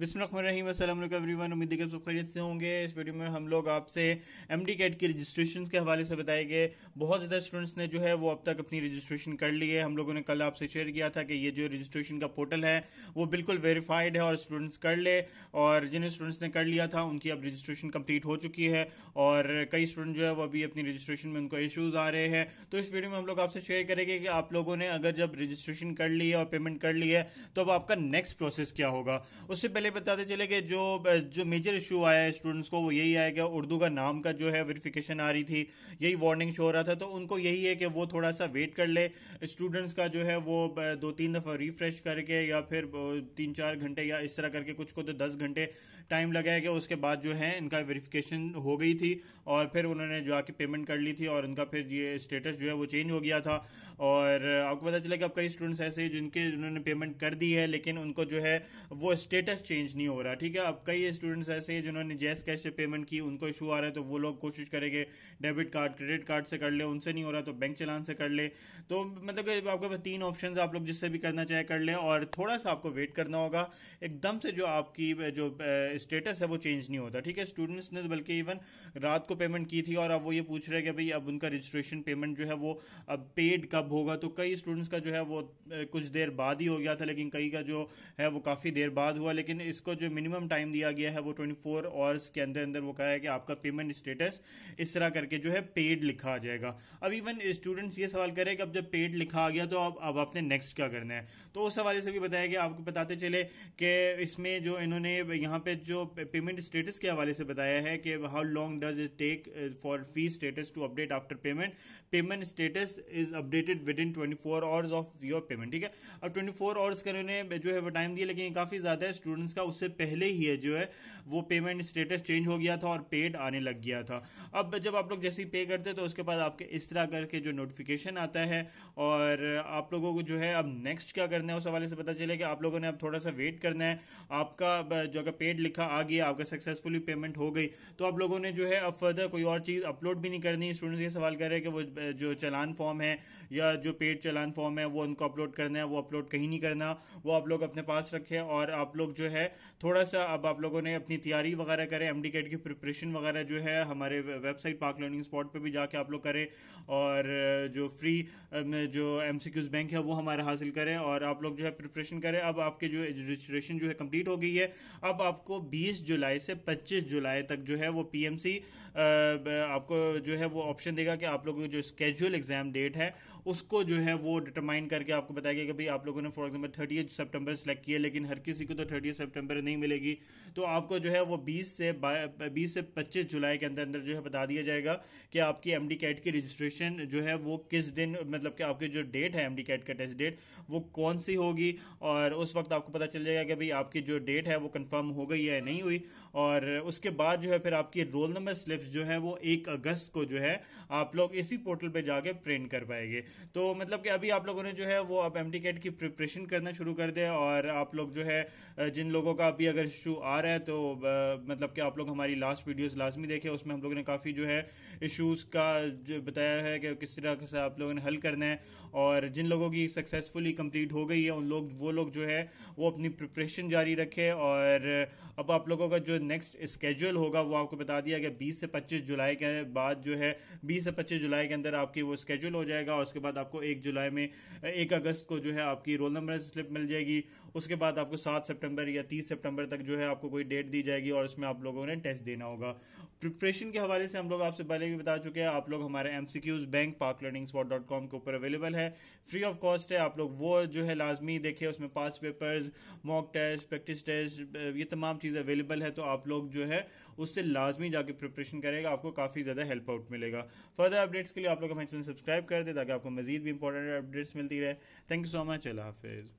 बिस्मिल्लाम everyone उम्मीद है सब खैरियत से होंगे इस वीडियो में हम लोग आपसे एम डी कैट की रजिस्ट्रेशन के हवाले से बताएंगे बहुत ज़्यादा स्टूडेंट्स ने जो है वो अब तक अपनी रजिस्ट्रेशन कर ली है हम लोगों ने कल आपसे शेयर किया था कि ये जो रजिस्ट्रेशन का पोर्टल है वो बिल्कुल वेरीफाइड है और स्टूडेंट्स कर ले और जिन स्टूडेंट्स ने कर लिया था उनकी अब रजिस्ट्रेशन कम्प्लीट हो चुकी है और कई स्टूडेंट जो है वो अभी अपनी रजिस्ट्रेशन में उनको इशूज़ आ रहे हैं तो इस वीडियो में हम लोग आपसे शेयर करेंगे कि आप लोगों ने अगर जब रजिस्ट्रेशन कर ली है और पेमेंट कर ली है तो अब आपका नेक्स्ट प्रोसेस क्या होगा उससे पहले पहले बताते चले कि जो जो मेजर इशू आया है स्टूडेंट्स को वो यही आया कि उर्दू का नाम का जो है वेरिफिकेशन आ रही थी यही वार्निंग शो हो रहा था तो उनको यही है कि वो थोड़ा सा वेट कर ले स्टूडेंट्स का जो है वो दो तीन दफ़ा रिफ्रेश करके या फिर तीन चार घंटे या इस तरह करके कुछ को तो दस घंटे टाइम लगाया गया उसके बाद जो है इनका वेरीफिकेशन हो गई थी और फिर उन्होंने जो आके पेमेंट कर ली थी और उनका फिर ये स्टेटस जो है वो चेंज हो गया था और आपको पता चला कि अब कई स्टूडेंट्स ऐसे जिनके उन्होंने पेमेंट कर दी है लेकिन उनको जो है वो स्टेटस चेंज चेंज नहीं हो रहा ठीक है अब कई स्टूडेंट्स ऐसे हैं जिन्होंने जैस कैश से पेमेंट की उनको इशू आ रहा है तो वो लोग कोशिश करेंगे डेबिट कार्ड क्रेडिट कार्ड से कर ले उनसे नहीं हो रहा तो बैंक चलान से कर ले तो मतलब आपके पास तीन ऑप्शन आप लोग जिससे भी करना चाहे कर लें और थोड़ा सा आपको वेट करना होगा एकदम से जो आपकी जो स्टेटस है वो चेंज नहीं होता ठीक है स्टूडेंट्स ने बल्कि इवन रात को पेमेंट की थी और अब वो ये पूछ रहे हैं कि भाई अब उनका रजिस्ट्रेशन पेमेंट जो है वो अब पेड कब होगा तो कई स्टूडेंट्स का जो है वो कुछ देर बाद ही हो गया था लेकिन कई का जो है वो काफ़ी देर बाद हुआ लेकिन इसको जो मिनिमम टाइम दिया गया है वो ट्वेंटी फोर आवर्स के अंदर अंदर वो कहा है कि आपका पेमेंट स्टेटस इस तरह करके जो है पेड लिखा आ जाएगा अब इवन स्टूडेंट्स ये सवाल करें कि अब जब पेड लिखा आ गया तो अब अब आपने नेक्स्ट क्या करना है तो उस हवाले से भी बताया गया आपको बताते चले कि इसमें जो इन्होंने यहाँ पे जो पेमेंट स्टेटस के हवाले से बताया है कि how long does it take for fee status to update after payment payment status is updated within twenty four hours of your payment ठीक है अब ट्वेंटी फोर आवर्स का इन्होंने जो है वो टाइम दिया लेकिन काफ़ी ज़्यादा है स्टूडेंट्स का उससे पहले ही है जो है वो पेमेंट स्टेटस चेंज हो गया था और पेड आने लग गया था अब जब आप लोग जैसे ही पे करते तो उसके बाद आपके इस तरह करके जो नोटिफिकेशन आता है और आप लोगों को जो है अब नेक्स्ट क्या करना है उस हवाले से पता चले कि आप लोगों ने अब थोड़ा सा वेट करना है आपका जो अगर पेड लिखा आ गया आपका सक्सेसफुली पेमेंट हो गई तो आप लोगों ने जो है अब फर्दर कोई और चीज़ अपलोड भी नहीं करनी स्टूडेंट्स ये सवाल कर रहे हैं कि वो जो चलान फॉर्म है या जो पेड चलान फॉर्म है वो उनको अपलोड करना है वो अपलोड कहीं नहीं करना वो आप लोग अपने पास रखें और आप लोग जो है है थोड़ा सा अब आप लोगों ने अपनी तैयारी वगैरह करें एम की प्रिपरेशन वगैरह जो है हमारे वेबसाइट पार्क लर्निंग स्पॉट पर भी जाके आप लोग करें और जो फ्री जो एम बैंक है वो हमारा हासिल करें और आप लोग जो है प्रिपरेशन करें अब आपके जो रजिस्ट्रेशन जो है कंप्लीट हो गई है अब आपको 20 जुलाई से 25 जुलाई तक जो है वो पीएमसी आपको जो है वो ऑप्शन देगा कि आप लोगों की जो स्केड्यूल एग्जाम डेट है उसको जो है वो डिटरमाइन करके आपको बताएगा कि भाई आप लोगों ने फॉर एग्जाम्पल थर्टी सितंबर सेलेक्ट किया लेकिन हर किसी को तो थर्टी सितंबर नहीं मिलेगी तो आपको जो है वो 20 से 20 से 25 जुलाई के अंदर अंदर जो है बता दिया जाएगा कि आपकी एम डी कैट की रजिस्ट्रेशन जो है वो किस दिन मतलब कि आपकी जो डेट है एम डी कैट का टेस्ट डेट वो कौन सी होगी और उस वक्त आपको पता चल जाएगा कि भाई आपकी जो डेट है वो कन्फर्म हो गई है नहीं हुई और उसके बाद जो है फिर आपकी रोल नंबर स्लिप्स जो है वो एक अगस्त को जो है आप लोग इसी पोर्टल पर जाके प्रिंट कर पाएंगे तो मतलब कि अभी आप लोगों ने जो है वो आप एम कैट की प्रिपरेशन करना शुरू कर दिया और आप लोग जो है जिन लोग लोगों का भी अगर इशू आ रहा है तो मतलब कि आप लोग हमारी लास्ट वीडियोस लाजमी देखें उसमें हम लोगों ने काफ़ी जो है इश्यूज़ का जो बताया है कि किस तरह से आप लोगों ने हल करना है और जिन लोगों की सक्सेसफुली कंप्लीट हो गई है उन लोग वो लोग जो है वो अपनी प्रिपरेशन जारी रखे और अब आप लोगों का जो नेक्स्ट स्केजल होगा वो आपको बता दिया गया बीस से पच्चीस जुलाई के बाद जो है बीस से पच्चीस जुलाई के अंदर आपकी वो स्केजल हो जाएगा और उसके बाद आपको एक जुलाई में एक अगस्त को जो है आपकी रोल नंबर स्लिप मिल जाएगी उसके बाद आपको सात सेप्टेम्बर या तीस सितंबर तक जो है आपको कोई डेट दी जाएगी और उसमें आप लोगों ने टेस्ट देना होगा प्रिपरेशन के हवाले से हम लोग आपसे पहले भी बता चुके हैं आप लोग हमारे M C Qs bank park learning spot dot com के ऊपर अवेलेबल है फ्री ऑफ कॉस्ट है आप लोग वो जो है लाजमी देखे उसमें past papers mock test practice test ये तमाम चीज़ अवेलेबल है तो आप लोग जो है उससे लाजमी जाके प्रिपरेशन करेगा आपको काफ़ी ज़्यादा हेल्प आउट मिलेगा फर्दर अपडेट्स के लिए आप लोग हमारे चैनल सब्सक्राइब कर दें ताकि आपको मजीद भी इंपॉर्टेंट अपडेट्स मिलती रहे thank you so much Allah हाफिज़